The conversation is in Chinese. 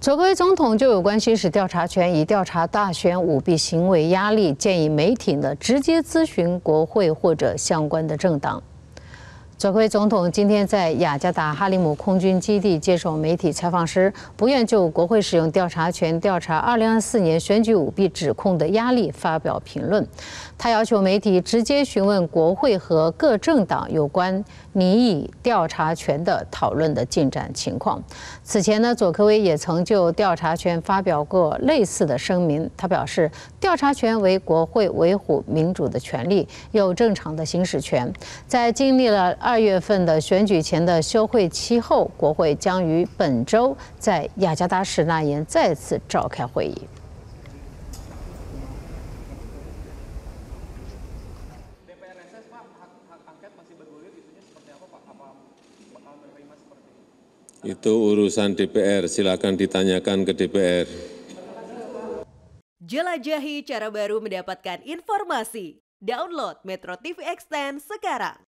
佐科维总统就有关行使调查权以调查大选舞弊行为压力，建议媒体呢直接咨询国会或者相关的政党。佐科总统今天在雅加达哈里姆空军基地接受媒体采访时，不愿就国会使用调查权调查2024年选举舞弊指控的压力发表评论。他要求媒体直接询问国会和各政党有关拟议调查权的讨论的进展情况。此前呢，佐科威也曾就调查权发表过类似的声明。他表示，调查权为国会维护民主的权利，有正常的行使权。在经历了。二月份的选举前的休会期后，国会将于本周在雅加达什纳岩再次召开会议。Itu urusan DPR, silakan ditanyakan ke DPR. Jelajahi cara baru mendapatkan informasi. Download Metro TV Extend sekarang.